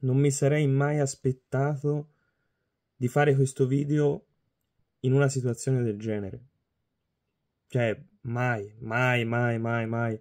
non mi sarei mai aspettato di fare questo video in una situazione del genere. Cioè, mai, mai, mai, mai, mai,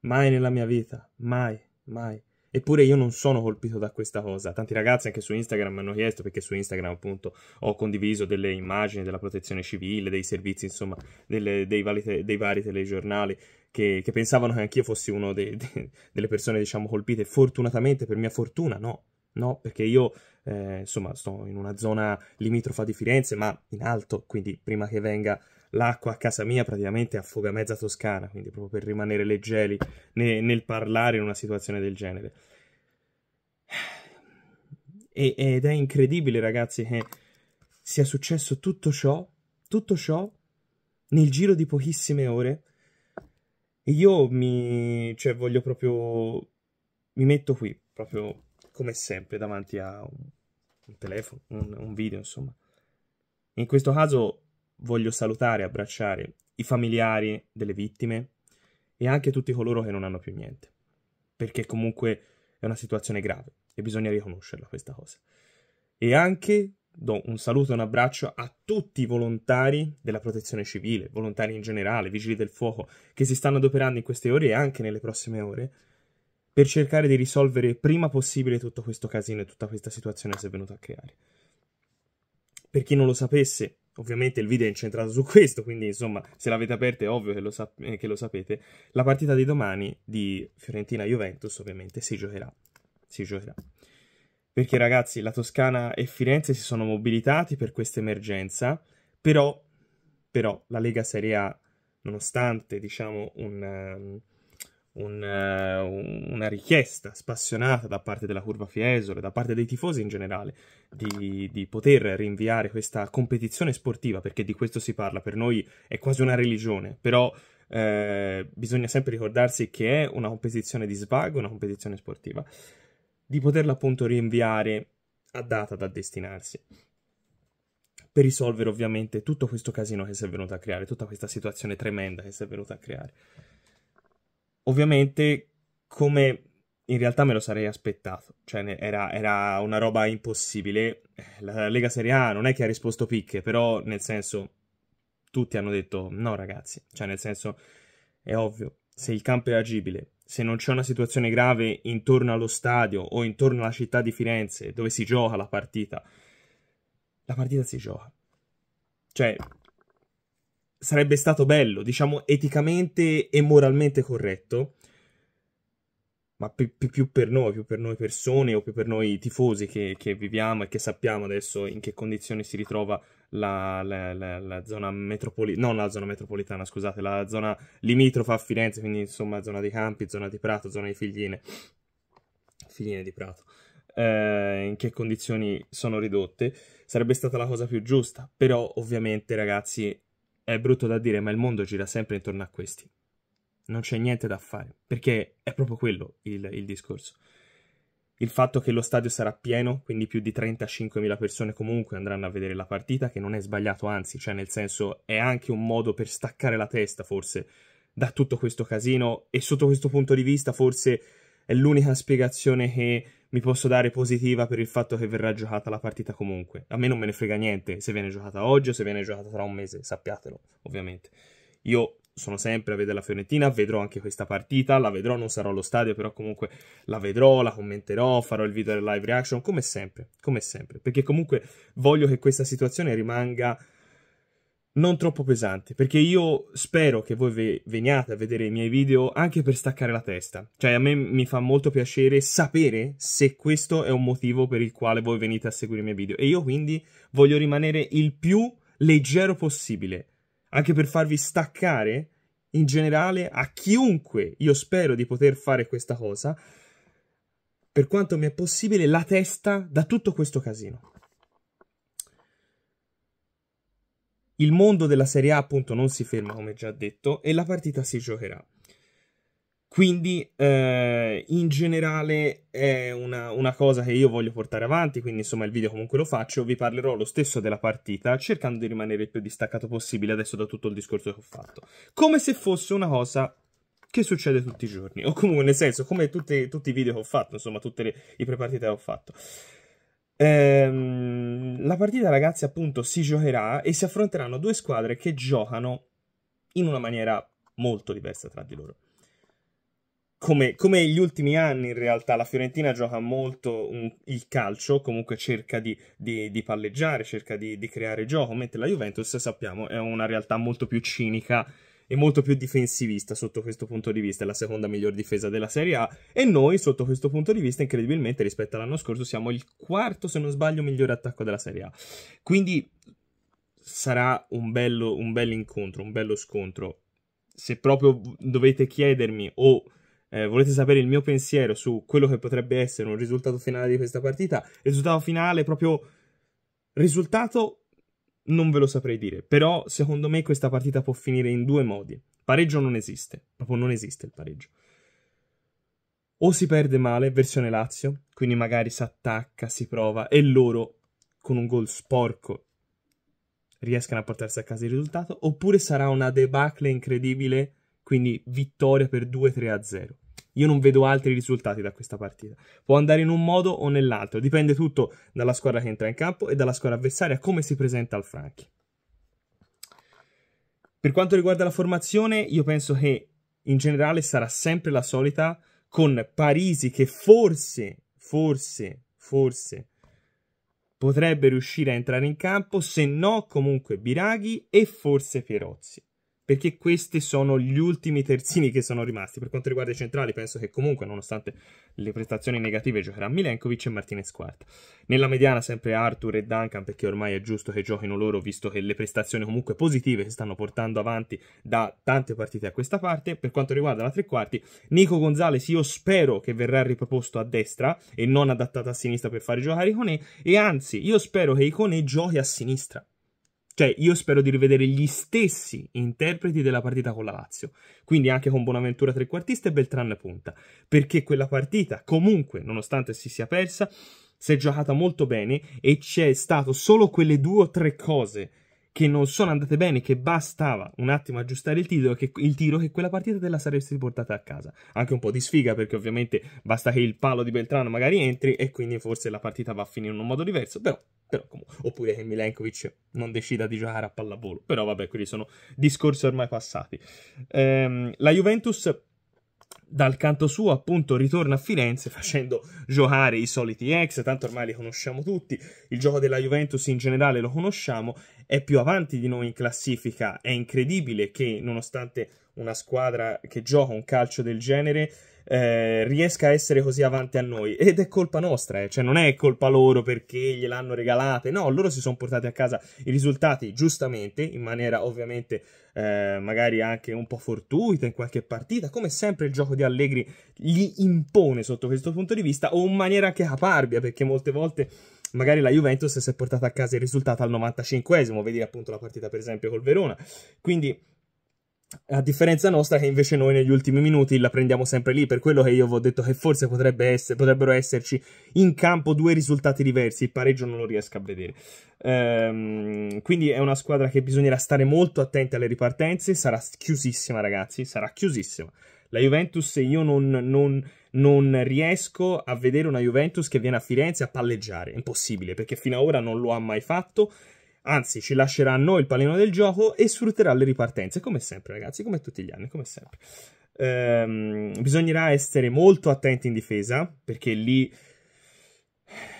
mai nella mia vita, mai, mai. Eppure io non sono colpito da questa cosa. Tanti ragazzi anche su Instagram mi hanno chiesto, perché su Instagram appunto ho condiviso delle immagini della protezione civile, dei servizi, insomma, delle, dei, vari dei, vari telegiornali, che, che pensavano che anch'io fossi uno dei, de, delle persone, diciamo, colpite. Fortunatamente, per mia fortuna, no no? Perché io, eh, insomma, sto in una zona limitrofa di Firenze, ma in alto, quindi prima che venga l'acqua a casa mia praticamente affoga mezza Toscana, quindi proprio per rimanere leggeri ne, nel parlare in una situazione del genere. E, ed è incredibile, ragazzi, che sia successo tutto ciò, tutto ciò nel giro di pochissime ore. E Io mi, cioè, voglio proprio, mi metto qui, proprio come sempre davanti a un, un telefono, un, un video, insomma. In questo caso voglio salutare e abbracciare i familiari delle vittime e anche tutti coloro che non hanno più niente, perché comunque è una situazione grave e bisogna riconoscerla questa cosa. E anche do un saluto e un abbraccio a tutti i volontari della protezione civile, volontari in generale, vigili del fuoco, che si stanno adoperando in queste ore e anche nelle prossime ore per cercare di risolvere prima possibile tutto questo casino e tutta questa situazione che si è venuta a creare. Per chi non lo sapesse, ovviamente il video è incentrato su questo, quindi insomma, se l'avete aperto è ovvio che lo, sap- eh, che lo sapete. La partita di domani di Fiorentina-Juventus ovviamente si giocherà. Si giocherà. Perché ragazzi, la Toscana e Firenze si sono mobilitati per questa emergenza, però, però la Lega Serie A, nonostante diciamo un... Um, un, eh, una richiesta spassionata da parte della curva Fiesole, da parte dei tifosi in generale, di, di, poter rinviare questa competizione sportiva, perché di questo si parla, per noi è quasi una religione, però eh, bisogna sempre ricordarsi che è una competizione di svago, una competizione sportiva, di poterla appunto rinviare a data da destinarsi. Per risolvere ovviamente tutto questo casino che si è venuto a creare, tutta questa situazione tremenda che si è venuta a creare ovviamente come in realtà me lo sarei aspettato, cioè era, era, una roba impossibile. La Lega Serie A non è che ha risposto picche, però nel senso tutti hanno detto no ragazzi, cioè nel senso è ovvio, se il campo è agibile, se non c'è una situazione grave intorno allo stadio o intorno alla città di Firenze dove si gioca la partita, la partita si gioca. Cioè sarebbe stato bello, diciamo eticamente e moralmente corretto, ma più, più per noi, più per noi persone o più per noi tifosi che, che viviamo e che sappiamo adesso in che condizioni si ritrova la, la, la, la zona metropolitana, non la zona metropolitana, scusate, la zona limitrofa a Firenze, quindi insomma zona di Campi, zona di Prato, zona di Figline, Figline di Prato. Eh, in che condizioni sono ridotte sarebbe stata la cosa più giusta però ovviamente ragazzi è brutto da dire, ma il mondo gira sempre intorno a questi. Non c'è niente da fare, perché è proprio quello il, il discorso. Il fatto che lo stadio sarà pieno, quindi più di 35.000 persone comunque andranno a vedere la partita, che non è sbagliato, anzi, cioè nel senso è anche un modo per staccare la testa forse da tutto questo casino e sotto questo punto di vista forse è l'unica spiegazione che mi posso dare positiva per il fatto che verrà giocata la partita comunque. A me non me ne frega niente se viene giocata oggi o se viene giocata tra un mese, sappiatelo, ovviamente. Io sono sempre a vedere la Fiorentina, vedrò anche questa partita, la vedrò, non sarò allo stadio, però comunque la vedrò, la commenterò, farò il video del live reaction, come sempre, come sempre, perché comunque voglio che questa situazione rimanga non troppo pesante, perché io spero che voi ve veniate a vedere i miei video anche per staccare la testa. Cioè a me mi fa molto piacere sapere se questo è un motivo per il quale voi venite a seguire i miei video e io quindi voglio rimanere il più leggero possibile, anche per farvi staccare in generale a chiunque io spero di poter fare questa cosa, per quanto mi è possibile, la testa da tutto questo casino. Il mondo della Serie A appunto non si ferma come già detto e la partita si giocherà. Quindi eh, in generale è una, una, cosa che io voglio portare avanti, quindi insomma il video comunque lo faccio, vi parlerò lo stesso della partita cercando di rimanere il più distaccato possibile adesso da tutto il discorso che ho fatto, come se fosse una cosa che succede tutti i giorni, o comunque nel senso come tutte, tutti i video che ho fatto, insomma tutte le, i prepartite che ho fatto. Ehm la partita, ragazzi, appunto si giocherà e si affronteranno due squadre che giocano in una maniera molto diversa tra di loro. Come, come gli ultimi anni, in realtà, la Fiorentina gioca molto un, il calcio, comunque cerca di, di, di palleggiare, cerca di, di creare gioco, mentre la Juventus, sappiamo, è una realtà molto più cinica e molto più difensivista sotto questo punto di vista, è la seconda miglior difesa della Serie A e noi sotto questo punto di vista incredibilmente rispetto all'anno scorso siamo il quarto se non sbaglio migliore attacco della Serie A. Quindi sarà un bello un bel incontro, un bello scontro. Se proprio dovete chiedermi o eh, volete sapere il mio pensiero su quello che potrebbe essere un risultato finale di questa partita, risultato finale proprio risultato non ve lo saprei dire, però secondo me questa partita può finire in due modi. Pareggio non esiste, proprio non esiste il pareggio. O si perde male, versione Lazio, quindi magari si attacca, si prova e loro con un gol sporco riescano a portarsi a casa il risultato, oppure sarà una debacle incredibile, quindi vittoria per 2-3-0. Io non vedo altri risultati da questa partita. Può andare in un modo o nell'altro, dipende tutto dalla squadra che entra in campo e dalla squadra avversaria come si presenta al Franchi. Per quanto riguarda la formazione, io penso che in generale sarà sempre la solita con Parisi che forse, forse, forse potrebbe riuscire a entrare in campo, se no comunque Biraghi e forse Pierozzi perché questi sono gli ultimi terzini che sono rimasti. Per quanto riguarda i centrali, penso che comunque, nonostante le prestazioni negative, giocherà Milenkovic e Martinez quarta. Nella mediana sempre Arthur e Duncan, perché ormai è giusto che giochino loro, visto che le prestazioni comunque positive si stanno portando avanti da tante partite a questa parte. Per quanto riguarda la tre quarti, Nico Gonzalez io spero che verrà riproposto a destra e non adattato a sinistra per fare giocare Iconè, e anzi, io spero che Iconè giochi a sinistra cioè, io spero di rivedere gli stessi interpreti della partita con la Lazio, quindi anche con Bonaventura trequartista e Beltran punta, perché quella partita, comunque, nonostante si sia persa, si è giocata molto bene e c'è stato solo quelle due o tre cose che non sono andate bene, che bastava un attimo aggiustare il tiro, che, il tiro, che quella partita te la saresti portata a casa. Anche un po' di sfiga, perché ovviamente basta che il palo di Beltrano magari entri e quindi forse la partita va a finire in un modo diverso, però, però comunque, oppure che Milenkovic non decida di giocare a pallavolo, però vabbè, quelli sono discorsi ormai passati. Ehm, la Juventus dal canto suo appunto ritorna a Firenze facendo giocare i soliti ex, tanto ormai li conosciamo tutti, il gioco della Juventus in generale lo conosciamo, è più avanti di noi in classifica, è incredibile che nonostante una squadra che gioca un calcio del genere eh, riesca a essere così avanti a noi. Ed è colpa nostra, eh. cioè non è colpa loro perché gliel'hanno regalate, no, loro si sono portati a casa i risultati giustamente, in maniera ovviamente eh, magari anche un po' fortuita in qualche partita, come sempre il gioco di Allegri gli impone sotto questo punto di vista, o in maniera anche caparbia, perché molte volte magari la Juventus si è portata a casa il risultato al 95esimo, vedi appunto la partita per esempio col Verona. Quindi a differenza nostra che invece noi negli ultimi minuti la prendiamo sempre lì, per quello che io vi ho detto che forse potrebbe essere, potrebbero esserci in campo due risultati diversi, il pareggio non lo riesco a vedere. Ehm, quindi è una squadra che bisognerà stare molto attenti alle ripartenze, sarà chiusissima ragazzi, sarà chiusissima. La Juventus, io non, non, non riesco a vedere una Juventus che viene a Firenze a palleggiare, è impossibile, perché fino ad ora non lo ha mai fatto anzi ci lascerà a noi il pallino del gioco e sfrutterà le ripartenze, come sempre ragazzi, come tutti gli anni, come sempre. Ehm, bisognerà essere molto attenti in difesa, perché lì,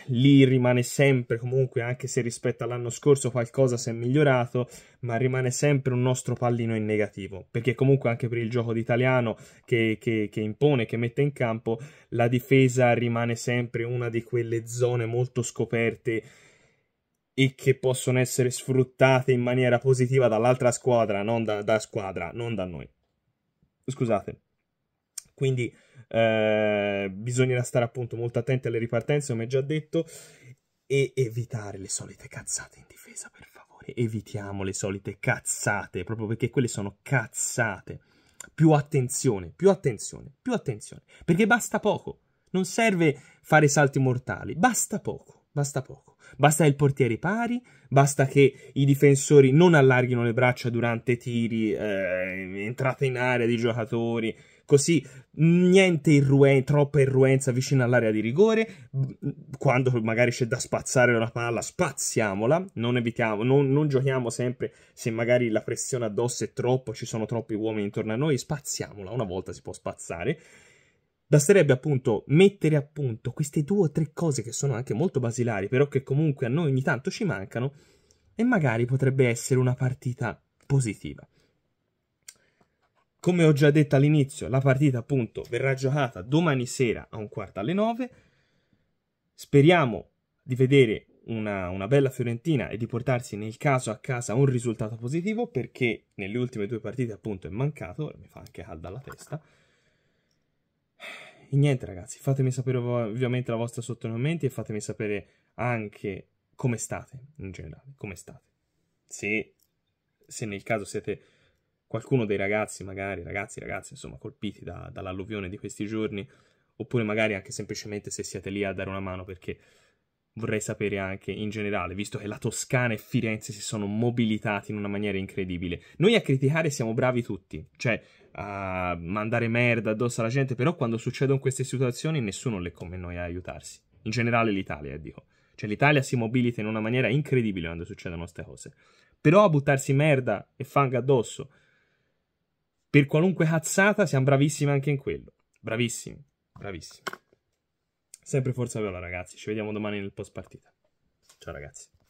lì rimane sempre, comunque anche se rispetto all'anno scorso qualcosa si è migliorato, ma rimane sempre un nostro pallino in negativo, perché comunque anche per il gioco d'italiano che, che, che impone, che mette in campo, la difesa rimane sempre una di quelle zone molto scoperte e che possono essere sfruttate in maniera positiva dall'altra squadra, non da, da squadra, non da noi. Scusate. Quindi eh, bisognerà stare appunto molto attenti alle ripartenze, come già detto, e evitare le solite cazzate in difesa, per favore. Evitiamo le solite cazzate, proprio perché quelle sono cazzate. Più attenzione, più attenzione, più attenzione, perché basta poco. Non serve fare salti mortali, basta poco. Basta poco. Basta che il portiere pari, basta che i difensori non allarghino le braccia durante tiri, eh, entrate in area di giocatori, così niente irruen- troppa irruenza vicino all'area di rigore. Quando magari c'è da spazzare una palla, spazziamola, non evitiamo, non, non giochiamo sempre se magari la pressione addosso è troppo, ci sono troppi uomini intorno a noi, spazziamola, una volta si può spazzare Basterebbe appunto mettere a punto queste due o tre cose che sono anche molto basilari, però che comunque a noi ogni tanto ci mancano, e magari potrebbe essere una partita positiva. Come ho già detto all'inizio, la partita appunto verrà giocata domani sera a un quarto alle nove. Speriamo di vedere una, una, bella Fiorentina e di portarsi nel caso a casa un risultato positivo perché nelle ultime due partite appunto è mancato, mi fa anche calda la testa. E niente ragazzi, fatemi sapere ovviamente la vostra sotto nei commenti e fatemi sapere anche come state in generale, come state. Se, se nel caso siete qualcuno dei ragazzi, magari ragazzi, ragazzi, insomma, colpiti da, dall'alluvione di questi giorni, oppure magari anche semplicemente se siete lì a dare una mano perché vorrei sapere anche in generale, visto che la Toscana e Firenze si sono mobilitati in una maniera incredibile. Noi a criticare siamo bravi tutti, cioè a mandare merda addosso alla gente, però quando succedono queste situazioni nessuno le come noi a aiutarsi. In generale l'Italia, eh, dico. Cioè l'Italia si mobilita in una maniera incredibile quando succedono queste cose. Però a buttarsi merda e fango addosso per qualunque cazzata siamo bravissimi anche in quello. Bravissimi, bravissimi. Sempre Forza vela, ragazzi. Ci vediamo domani nel post partita. Ciao, ragazzi.